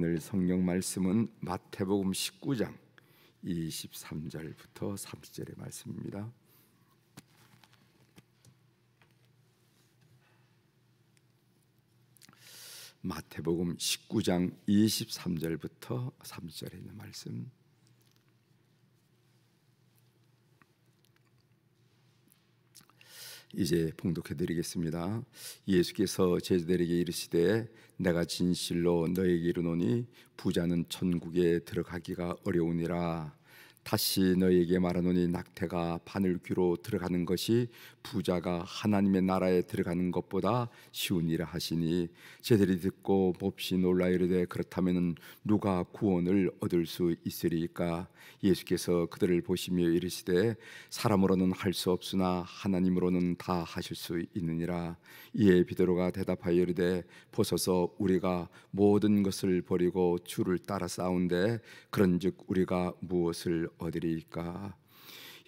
오늘 성경 말씀은 마태복음 19장 23절부터 30절의 말씀입니다. 마태복음 19장 23절부터 30절에 있는 말씀 이제 봉독해 드리겠습니다. 예수께서 제자들에게 이르시되 내가 진실로 너에게 이르노니 부자는 천국에 들어가기가 어려우니라 다시 너에게 말하노니 낙태가 바늘 귀로 들어가는 것이 부자가 하나님의 나라에 들어가는 것보다 쉬운 이라 하시니 제들이 듣고 몹시 놀라 이르되 그렇다면 누가 구원을 얻을 수 있으리까 예수께서 그들을 보시며 이르시되 사람으로는 할 수 없으나 하나님으로는 다 하실 수 있느니라 이에 비드로가 대답하여 이르되 보소서 우리가 모든 것을 버리고 주를 따라 싸운데 그런즉 우리가 무엇을 복을 얻으리이까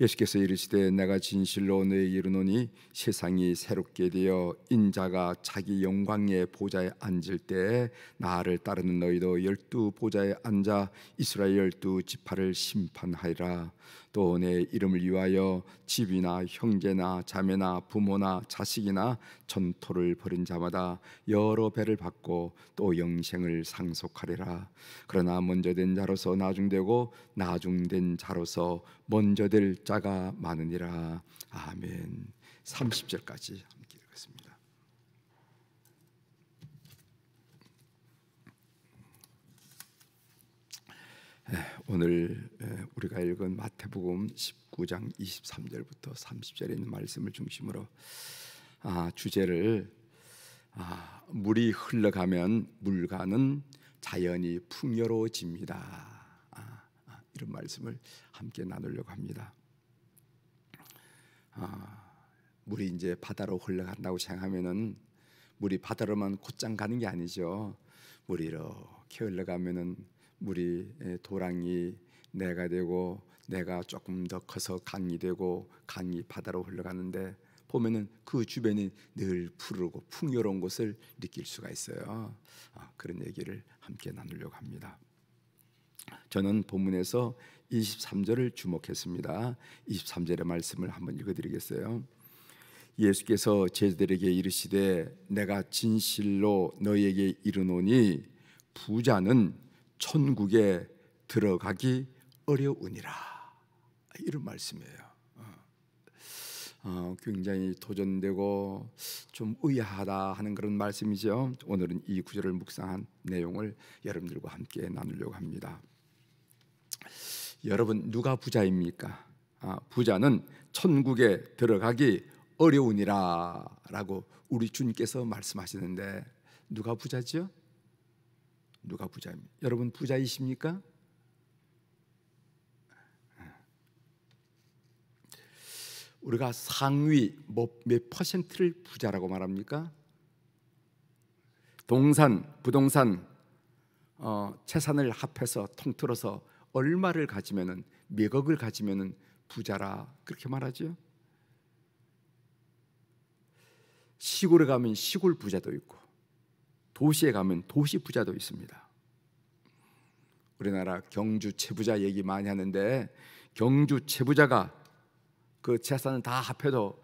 예수께서 이르시되 내가 진실로 너에 이르노니 세상이 새롭게 되어 인자가 자기 영광의 보좌에 앉을 때 나를 따르는 너희도 열두 보좌에 앉아 이스라엘 열두 지파를 심판하리라 또내 이름을 위하여 집이나 형제나 자매나 부모나 자식이나 전토를 벌인 자마다 여러 배를 받고 또 영생을 상속하리라 그러나 먼저 된 자로서 나중되고 나중된 자로서 먼저 될 자가 많으니라 아멘 30절까지 예, 오늘 예, 우리가 읽은 마태복음 19장 23절부터 30절에 있는 말씀을 중심으로 아, 주제를 아, 물이 흘러가면 물가는 자연이 풍요로워집니다. 아, 아, 이런 말씀을 함께 나누려고 합니다. 아, 물이 이제 바다로 흘러간다고 생각하면 물이 바다로만 곧장 가는 게 아니죠. 물이 이렇게 흘러가면은 물이 도랑이 내가 되고 내가 조금 더 커서 강이 되고 강이 바다로 흘러가는데 보면은 그 주변이 늘 푸르고 풍요로운 것을 느낄 수가 있어요. 아, 그런 얘기를 함께 나누려고 합니다. 저는 본문에서 23절을 주목했습니다. 23절의 말씀을 한번 읽어드리겠어요. 예수께서 제자들에게 이르시되 내가 진실로 너희에게 이르노니 부자는 천국에 들어가기 어려우니라 이런 말씀이에요. 어. 어, 굉장히 도전되고 좀 의아하다 하는 그런 말씀이죠. 오늘은 이 구절을 묵상한 내용을 여러분들과 함께 나누려고 합니다. 여러분 누가 부자입니까? 아, 부자는 천국에 들어가기 어려우니라라고 우리 주님께서 말씀하시는데 누가 부자지요? 누가 부자입니다. 여러분 부자이십니까? 우리가 상위 뭐몇 퍼센트를 부자라고 말합니까? 동산, 부동산, 어, 재산을 합해서 통틀어서 얼마를 가지면은 몇억을 가지면은 부자라 그렇게 말하죠. 시골에 가면 시골 부자도 있고 도시에 가면 도시 부자도 있습니다. 우리나라 경주 채부자 얘기 많이 하는데 경주 채부자가 그 재산을 다 합해도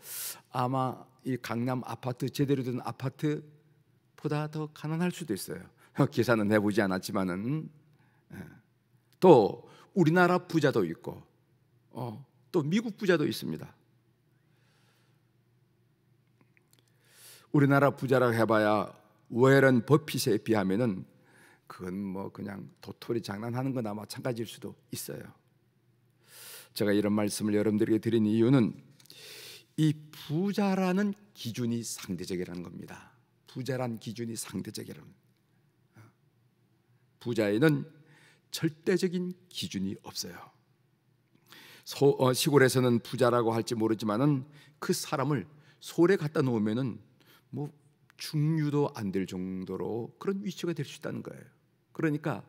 아마 이 강남 아파트 제대로 된 아파트보다 더 가난할 수도 있어요. 계산은 해보지 않았지만은 예. 또 우리나라 부자도 있고 어, 또 미국 부자도 있습니다. 우리나라 부자라 해봐야 워런 버핏에 비하면은 그건 뭐 그냥 도토리 장난하는 거나 마찬가지일 수도 있어요. 제가 이런 말씀을 여러분들에게 드린 이유는 이 부자라는 기준이 상대적이라는 겁니다. 부자란 기준이 상대적이라는. 부자에는 절대적인 기준이 없어요. 소, 어, 시골에서는 부자라고 할지 모르지만은 그 사람을 소에 갖다 놓으면은 뭐 중류도 안 될 정도로 그런 위치가 될 수 있다는 거예요. 그러니까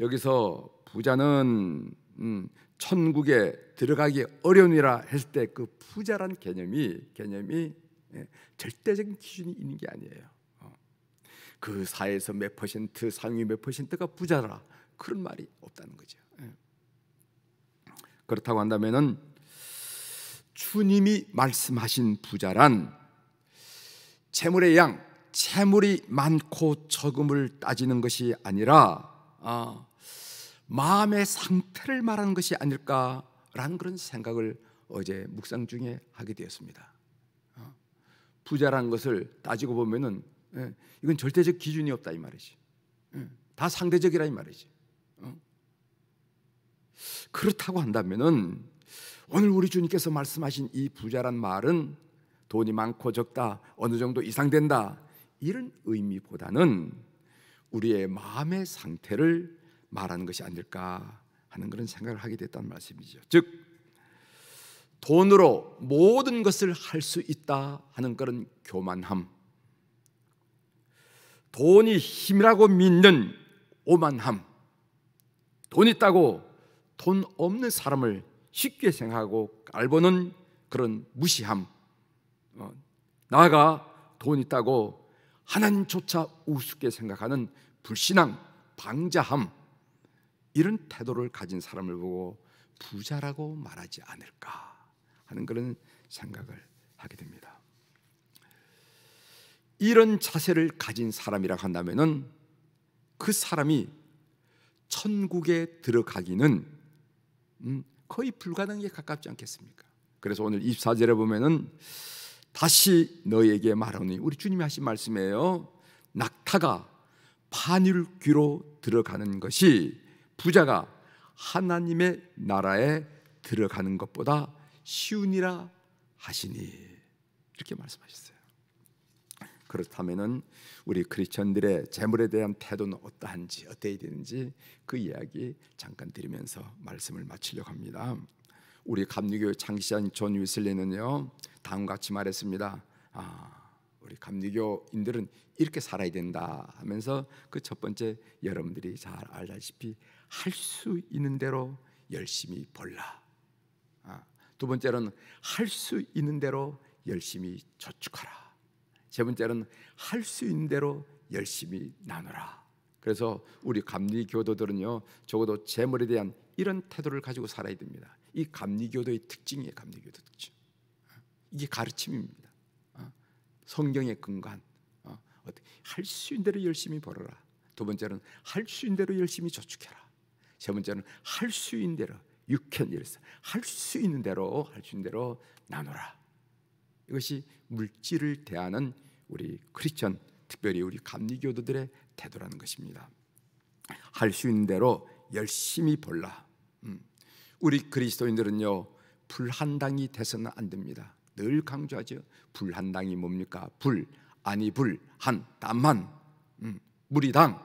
여기서 부자는 음, 천국에 들어가기 어려우니라 했을 때 그 부자란 개념이 개념이 예, 절대적인 기준이 있는 게 아니에요. 어. 그 사회에서 몇 퍼센트, 상위 몇 퍼센트가 부자라 그런 말이 없다는 거죠. 예. 그렇다고 한다면은 주님이 말씀하신 부자란 재물의 양, 재물이 많고 적음을 따지는 것이 아니라 아, 마음의 상태를 말하는 것이 아닐까라는 그런 생각을 어제 묵상 중에 하게 되었습니다. 아, 부자란 것을 따지고 보면은 예, 이건 절대적 기준이 없다 이 말이지. 예, 다 상대적이라 이 말이지. 어? 그렇다고 한다면은 오늘 우리 주님께서 말씀하신 이 부자란 말은 돈이 많고 적다 어느 정도 이상 된다 이런 의미보다는 우리의 마음의 상태를 말하는 것이 아닐까 하는 그런 생각을 하게 됐다는 말씀이죠. 즉 돈으로 모든 것을 할 수 있다 하는 그런 교만함. 돈이 힘이라고 믿는 오만함. 돈 있다고 돈 없는 사람을 쉽게 생각하고 알보는 그런 무시함. 어, 나아가 돈 있다고 하나님조차 우습게 생각하는 불신앙, 방자함 이런 태도를 가진 사람을 보고 부자라고 말하지 않을까 하는 그런 생각을 하게 됩니다. 이런 자세를 가진 사람이라 고 한다면은 그 사람이 천국에 들어가기는 음, 거의 불가능에 가깝지 않겠습니까? 그래서 오늘 24절에 보면은 다시 너에게 말하니 우리 주님이 하신 말씀이에요. 낙타가 파늘귀로 들어가는 것이 부자가 하나님의 나라에 들어가는 것보다 쉬우니라 하시니 이렇게 말씀하셨어요. 그렇다면은 우리 크리스천들의 재물에 대한 태도는 어떠한지 어때야 되는지 그 이야기 잠깐 드리면서 말씀을 마치려고 합니다. 우리 감리교회 창시한 존 위슬리는요 다음과 같이 말했습니다. 아, 우리 감리교인들은 이렇게 살아야 된다 하면서 그 첫 번째 여러분들이 잘 알다시피 할 수 있는 대로 열심히 벌라. 아, 두 번째는 할 수 있는 대로 열심히 저축하라. 세 번째는 할 수 있는 대로 열심히 나누라. 그래서 우리 감리 교도들은요 적어도 재물에 대한 이런 태도를 가지고 살아야 됩니다. 이 감리교도의 특징이에요. 감리교도 특징. 이게 가르침입니다. 어? 성경에 근거한 어? 할수 있는 대로 열심히 벌어라. 두 번째는 할 수 있는 대로 열심히 저축해라. 세 번째는 할 수 있는 대로 육현일서 할 수 있는 대로 할 수 있는 대로 나누라. 이것이 물질을 대하는 우리 크리스천 특별히 우리 감리교도들의 태도라는 것입니다. 할 수 있는 대로 열심히 벌라. 음. 우리 그리스도인들은요 불한당이 돼서는 안 됩니다. 늘 강조하죠. 불한당이 뭡니까? 불 아니 불 한 땀만 음, 무리당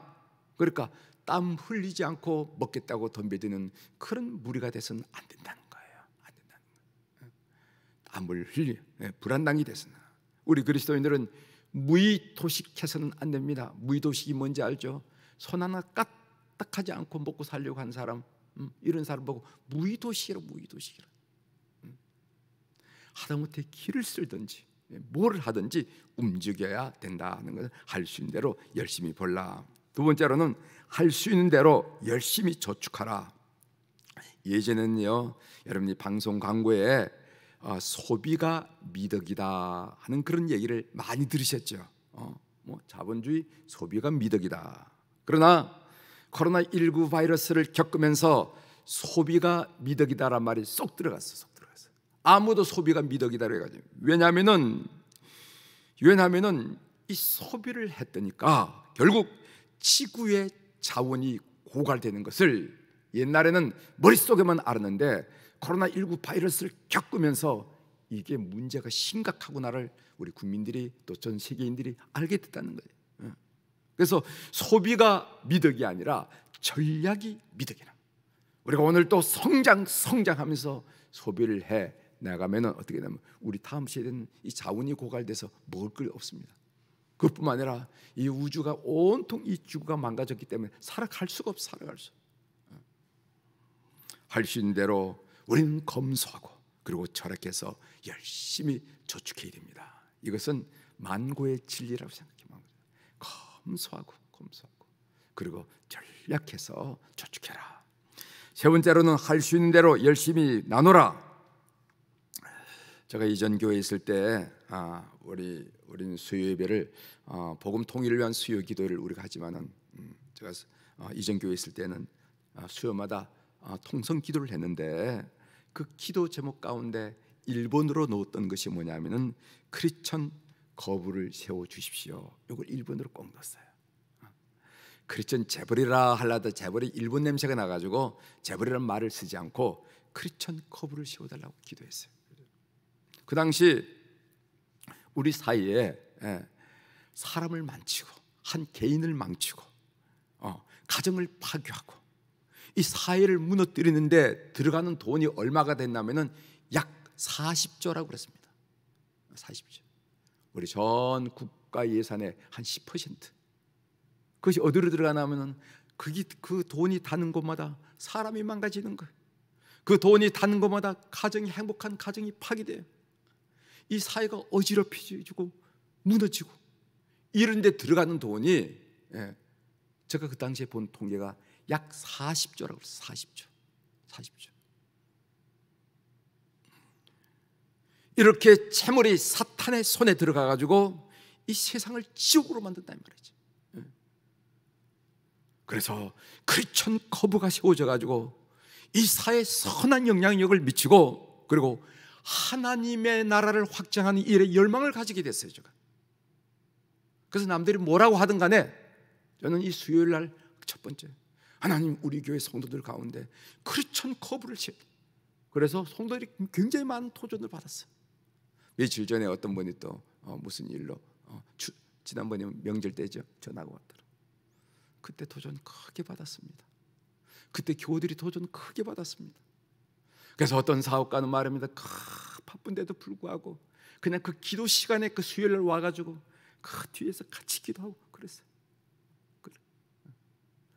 그러니까 땀 흘리지 않고 먹겠다고 덤벼드는 그런 무리가 돼서는 안 된다는 거예요. 안 된다는 거예요. 음, 땀을 흘리 예, 불한당이 돼서는 우리 그리스도인들은 무의도식해서는 안 됩니다. 무의도식이 뭔지 알죠? 손 하나 까딱하지 않고 먹고 살려고 한 사람 음, 이런 사람 보고 무의도시로무의도식이 음. 하다못해 길을 쓸든지 뭘 예, 하든지 움직여야 된다는 것을 할 수 있는 대로 열심히 벌라. 두 번째로는 할 수 있는 대로 열심히 저축하라. 예전에는요, 여러분이 방송 광고에 어, 소비가 미덕이다 하는 그런 얘기를 많이 들으셨죠. 어, 뭐 자본주의 소비가 미덕이다. 그러나 코로나19 바이러스를 겪으면서 소비가 미덕이다란 말이 쏙 들어갔어, 쏙 들어갔어. 아무도 소비가 미덕이다 그래가지고 왜냐하면은 왜냐하면은 이 소비를 했더니까 결국 지구의 자원이 고갈되는 것을 옛날에는 머릿속에만 알았는데 코로나19 바이러스를 겪으면서 이게 문제가 심각하구나를 우리 국민들이 또 전 세계인들이 알게 됐다는 거예요. 그래서 소비가 미덕이 아니라 전략이 미덕이라. 우리가 오늘 또 성장 성장하면서 소비를 해 나가면은 어떻게 되면 우리 다음 세대는 이 자원이 고갈돼서 먹을 게 없습니다. 그뿐만 아니라 이 우주가 온통 이 지구가 망가졌기 때문에 살아갈 수가 없 살아갈 수. 할수 있는 대로 우리는 검소하고 그리고 절약해서 열심히 저축해야 됩니다. 이것은 만고의 진리라고 생각해요. 검소하고 검소하고 그리고 전략해서 저축해라. 세 번째로는 할 수 있는 대로 열심히 나눠라. 제가 이전 교회 있을 때 아, 우리 우린 수요 예배를 어, 복음 통일을 위한 수요 기도를 우리가 하지만은 음, 제가 어, 이전 교회 있을 때는 아, 어, 수요마다 통성 기도를 했는데 그 기도 제목 가운데 일본으로 놓았던 것이 뭐냐면은 크리천 거부를 세워 주십시오. 이걸 일본으로 꼭 넣었어요. 크리스천 어. 재벌이라 할라다 재벌이 일본 냄새가 나가지고 재벌이라는 말을 쓰지 않고 크리스천 거부를 세워달라고 기도했어요. 그 당시 우리 사이에 예, 사람을 망치고 한 개인을 망치고 어, 가정을 파괴하고 이 사회를 무너뜨리는데 들어가는 돈이 얼마가 됐냐면은 약 40조라고 그랬습니다. 40조. 우리 전 국가 예산의 한 10% 그것이 어디로 들어가냐면 그게 그 돈이 닿는 곳마다 사람이 망가지는 거예요. 그 돈이 닿는 곳마다 가정이 행복한 가정이 파괴돼요. 이 사회가 어지럽혀지고 무너지고 이런 데 들어가는 돈이 예, 제가 그 당시에 본 통계가 약 40조라고 그랬 40조. 40조. 이렇게 채물이 사탄의 손에 들어가 가지고 이 세상을 지옥으로 만든다 이 말이지. 예. 그래서 크리천 거부가 세워져 가지고 이 사회에 선한 영향력을 미치고 그리고 하나님의 나라를 확장하는 일에 열망을 가지게 됐어요, 제가. 그래서 남들이 뭐라고 하든 간에 저는 이 수요일 날 첫 번째 하나님 우리 교회 성도들 가운데 크리천 커브를 세워 그래서 성도들이 굉장히 많은 도전을 받았어요. 며칠 전에 어떤 분이 또 어, 무슨 일로 어, 주, 지난번에 명절 때죠 전화가 왔더라. 그때 도전 크게 받았습니다. 그때 교우들이 도전 크게 받았습니다. 그래서 어떤 사업가는 말입니다. 크, 바쁜데도 불구하고 그냥 그 기도 시간에 그 수요일 날 와가지고 그 뒤에서 같이 기도하고 그랬어요.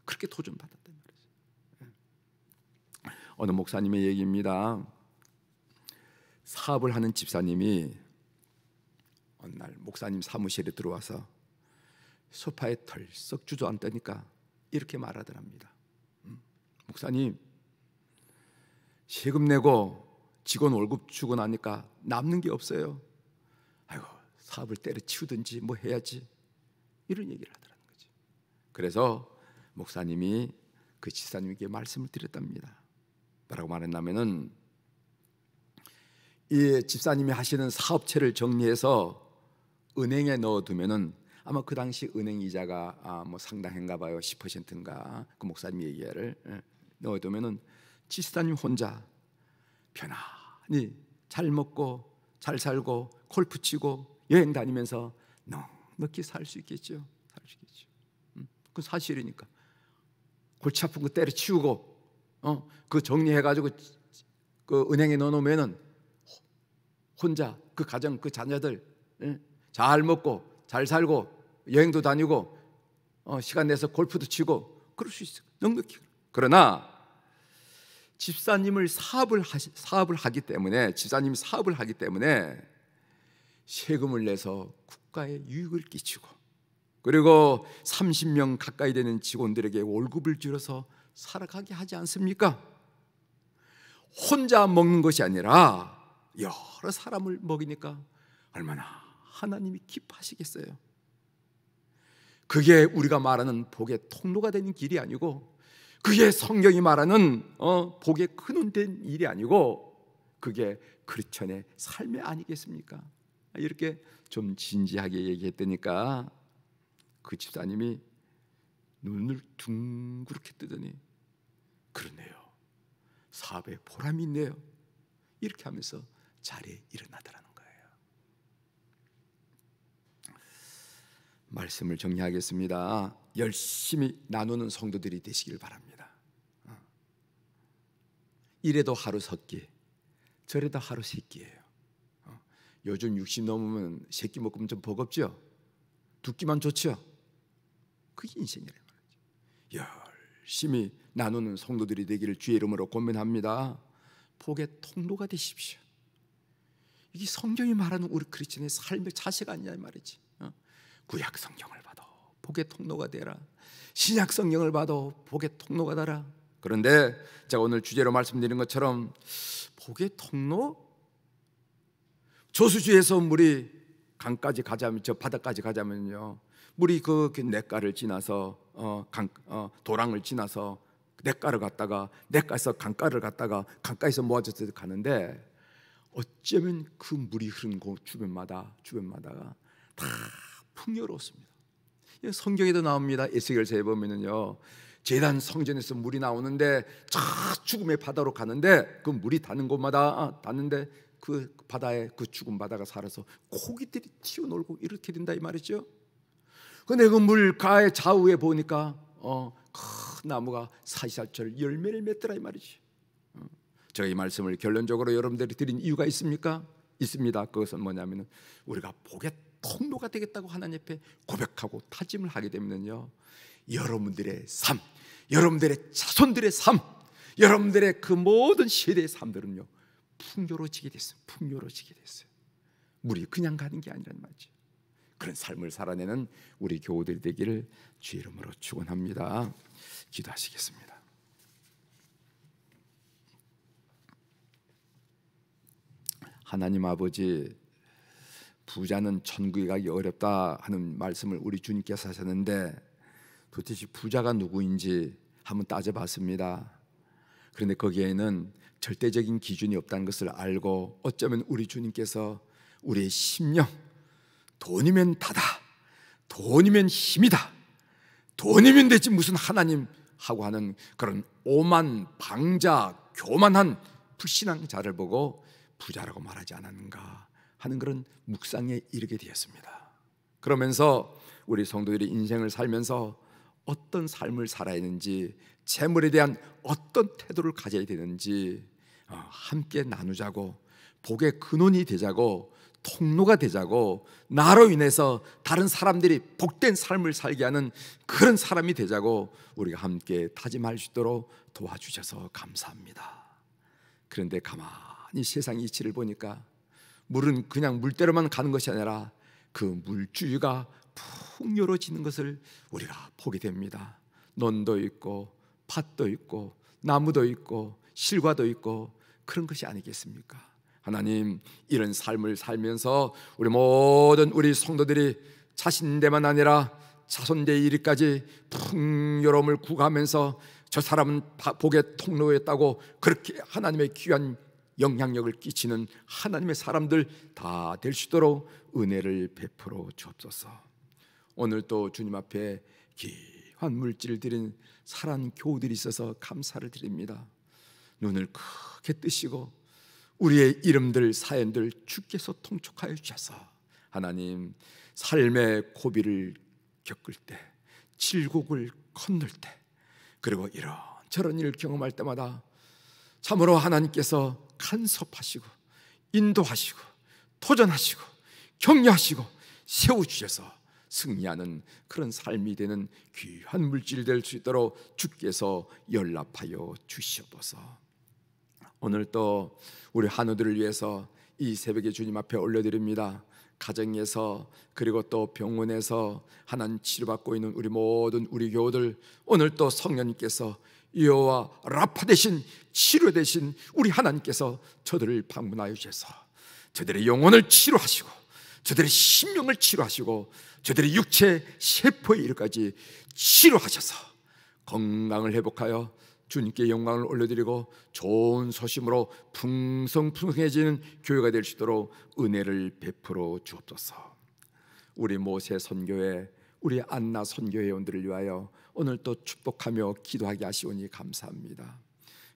그렇게 도전 받았단 말이죠. 예. 어느 목사님의 얘기입니다. 사업을 하는 집사님이 어느 날 목사님 사무실에 들어와서 소파에 털썩 주저앉다니까 이렇게 말하더랍니다. 음, 목사님 세금 내고 직원 월급 주고 나니까 남는 게 없어요. 아이고 사업을 때려치우든지 뭐 해야지 이런 얘기를 하더라는 거지. 그래서 목사님이 그 집사님에게 말씀을 드렸답니다. 뭐라고 말했냐면은 이 집사님이 하시는 사업체를 정리해서 은행에 넣어두면은 아마 그 당시 은행 이자가 아뭐 상당한가 봐요 10%인가 그 목사님 얘기를 예, 넣어두면은 지사님 혼자 편안히 잘 먹고 잘 살고 골프 치고 여행 다니면서 넉넉히 살 수 있겠죠 살 수 있겠죠 음, 그 사실이니까 골치 아픈 거 때려치우고 어그 정리해가지고 그 은행에 넣어놓으면은 혼자 그 가정 그 자녀들 예? 잘 먹고 잘 살고 여행도 다니고 어, 시간 내서 골프도 치고 그럴 수 있어요. 넉넉히. 그러나 집사님을 사업을 하 사업을 하기 때문에 집사님이 사업을 하기 때문에 세금을 내서 국가에 유익을 끼치고 그리고 30명 가까이 되는 직원들에게 월급을 줄여서 살아가게 하지 않습니까? 혼자 먹는 것이 아니라 여러 사람을 먹이니까 얼마나 하나님이 기뻐하시겠어요. 그게 우리가 말하는 복의 통로가 되는 길이 아니고 그게 성경이 말하는 어, 복의 근원된 일이 아니고 그게 크리스천의 삶이 아니겠습니까? 이렇게 좀 진지하게 얘기했더니까 그 집사님이 눈을 둥그렇게 뜨더니 그러네요. 사업에 보람이 있네요. 이렇게 하면서 자리에 일어나더라는 거예요. 말씀을 정리하겠습니다. 열심히 나누는 성도들이 되시길 바랍니다. 어. 이래도 하루 섰기, 저래도 하루 세끼예요. 어. 요즘 60 넘으면 세끼 먹으면 좀 버겁죠? 두 끼만 좋죠? 그게 인생이란 말이죠. 열심히 나누는 성도들이 되기를 주의 이름으로 권면합니다. 복의 통로가 되십시오. 이게 성경이 말하는 우리 크리스천의 삶의 자세가 아니냐 말이지. 어? 구약 성경을 받아 복의 통로가 되라. 신약 성경을 받아 복의 통로가 되라. 그런데 제가 오늘 주제로 말씀드린 것처럼 복의 통로 조수지에서 물이 강까지 가자면 저 바다까지 가자면요 물이 그 냇가를 지나서 어, 강, 어, 도랑을 지나서 냇가를 갔다가 냇가에서 강가를 갔다가 강가에서 모아져서 가는데 어쩌면 그 물이 흐른 곳 그 주변마다 주변마다가 다 풍요로웠습니다. 예, 성경에도 나옵니다. 에스겔서에 보면은요. 재단 성전에서 물이 나오는데 저 죽음의 바다로 가는데 그 물이 닿는 곳마다 아, 닿는데 그 바다에 그 죽은 바다가 살아서 고기들이 튀어놀고 이렇게 된다 이 말이죠. 근데 그 물가의 좌우에 보니까 어, 큰 나무가 사시사철 열매를 맺더라 이 말이지. 제가 이 말씀을 결론적으로 여러분들이 드린 이유가 있습니까? 있습니다. 그것은 뭐냐면 우리가 복의 통로가 되겠다고 하나님 앞에 고백하고 다짐을 하게 되면요. 여러분들의 삶, 여러분들의 자손들의 삶, 여러분들의 그 모든 세대의 삶들은요. 풍요로지게 됐어요. 풍요로지게 됐어요. 물이 그냥 가는 게 아니란 말이죠. 그런 삶을 살아내는 우리 교우들 되기를 주 이름으로 축원합니다. 기도하시겠습니다. 하나님 아버지 부자는 천국에 가기 어렵다 하는 말씀을 우리 주님께서 하셨는데 도대체 부자가 누구인지 한번 따져봤습니다. 그런데 거기에는 절대적인 기준이 없다는 것을 알고 어쩌면 우리 주님께서 우리의 심령 돈이면 다다 돈이면 힘이다 돈이면 되지 무슨 하나님 하고 하는 그런 오만 방자 교만한 불신앙 자를 보고 부자라고 말하지 않았는가 하는 그런 묵상에 이르게 되었습니다. 그러면서 우리 성도들이 인생을 살면서 어떤 삶을 살아야 하는지 재물에 대한 어떤 태도를 가져야 되는지 아, 함께 나누자고 복의 근원이 되자고 통로가 되자고 나로 인해서 다른 사람들이 복된 삶을 살게 하는 그런 사람이 되자고 우리가 함께 다짐할 수 있도록 도와주셔서 감사합니다. 그런데 가만 가만히 세상 이치를 보니까 물은 그냥 물대로만 가는 것이 아니라 그 물주위가 풍요로지는 것을 우리가 보게 됩니다. 논도 있고 밭도 있고 나무도 있고 실과도 있고 그런 것이 아니겠습니까? 하나님 이런 삶을 살면서 우리 모든 우리 성도들이 자신대만 아니라 자손대 이리까지 풍요로움을 구하면서저 사람은 복의 통로였다고 그렇게 하나님의 귀한 영향력을 끼치는 하나님의 사람들 다 될 수 있도록 은혜를 베풀어 주옵소서. 오늘 또 주님 앞에 귀한 물질을 드린 사랑 교우들이 있어서 감사를 드립니다. 눈을 크게 뜨시고 우리의 이름들 사연들 주께서 통촉하여 주셔서 하나님 삶의 고비를 겪을 때 칠곡을 건널 때 그리고 이런 저런 일을 경험할 때마다 참으로 하나님께서 간섭하시고 인도하시고 도전하시고 격려하시고 세워주셔서 승리하는 그런 삶이 되는 귀한 물질이 될 수 있도록 주께서 연락하여 주시옵소서. 오늘 또 우리 한우들을 위해서 이 새벽에 주님 앞에 올려드립니다. 가정에서 그리고 또 병원에서 하나님 치료받고 있는 우리 모든 우리 교우들 오늘 또 성령님께서 여호와 라파 대신 치료 대신 우리 하나님께서 저들을 방문하여 주셔서 저들의 영혼을 치료하시고 저들의 심령을 치료하시고 저들의 육체 세포의 일까지 치료하셔서 건강을 회복하여 주님께 영광을 올려드리고 좋은 소심으로 풍성풍성해지는 교회가 될 수 있도록 은혜를 베풀어 주옵소서. 우리 모세 선교회 우리 안나 선교회원들을 위하여 오늘 또 축복하며 기도하게 하시오니 감사합니다.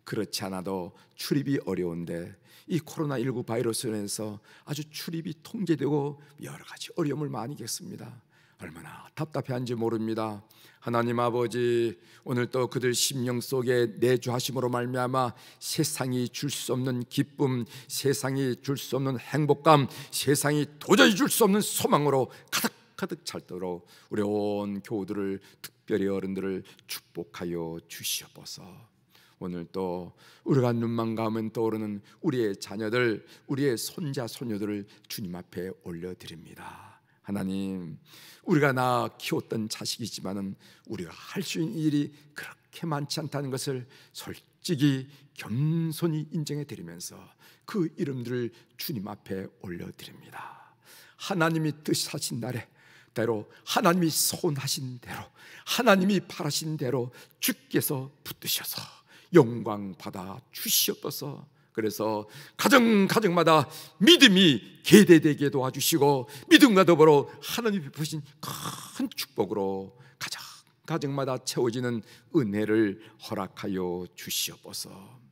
그렇지 않아도 출입이 어려운데 이 코로나19 바이러스로 인해서 아주 출입이 통제되고 여러 가지 어려움을 많이 겪습니다. 얼마나 답답해한지 모릅니다. 하나님 아버지 오늘 또 그들 심령 속에 내주하심으로 말미암아 세상이 줄 수 없는 기쁨, 세상이 줄 수 없는 행복감, 세상이 도저히 줄 수 없는 소망으로 가득 가득 찰도록 우리 온 교우들을 특별히 어른들을 축복하여 주시옵소서. 오늘 또 우리가 눈만 감은 떠오르는 우리의 자녀들, 우리의 손자 손녀들을 주님 앞에 올려드립니다. 하나님, 우리가 나 키웠던 자식이지만은 우리가 할 수 있는 일이 그렇게 많지 않다는 것을 솔직히 겸손히 인정해 드리면서 그 이름들을 주님 앞에 올려 드립니다. 하나님이 뜻하신 날에 대로 하나님이 소원하신 대로 하나님이 바라신 대로 주께서 붙드셔서 영광 받아 주시옵소서. 그래서 가정 가정마다 믿음이 계대되게 도와주시고 믿음과 더불어 하나님이 부신 큰 축복으로 가정 가정마다 채워지는 은혜를 허락하여 주시옵소서.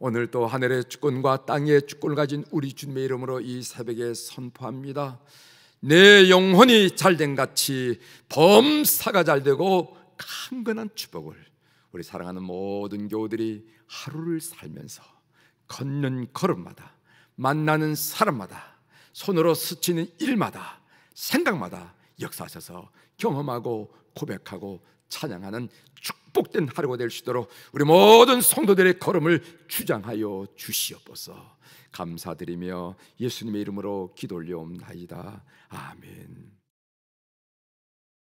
오늘 또 하늘의 주권과 땅의 주권을 가진 우리 주님의 이름으로 이 새벽에 선포합니다. 내 영혼이 잘된 같이 범사가 잘되고 강건한 축복을 우리 사랑하는 모든 교우들이 하루를 살면서 걷는 걸음마다 만나는 사람마다 손으로 스치는 일마다 생각마다 역사하셔서 경험하고 고백하고 찬양하는 축복된 하루가 될 수 있도록 우리 모든 성도들의 걸음을 주장하여 주시옵소서. 감사드리며 예수님의 이름으로 기도 올려옵나이다. 아멘.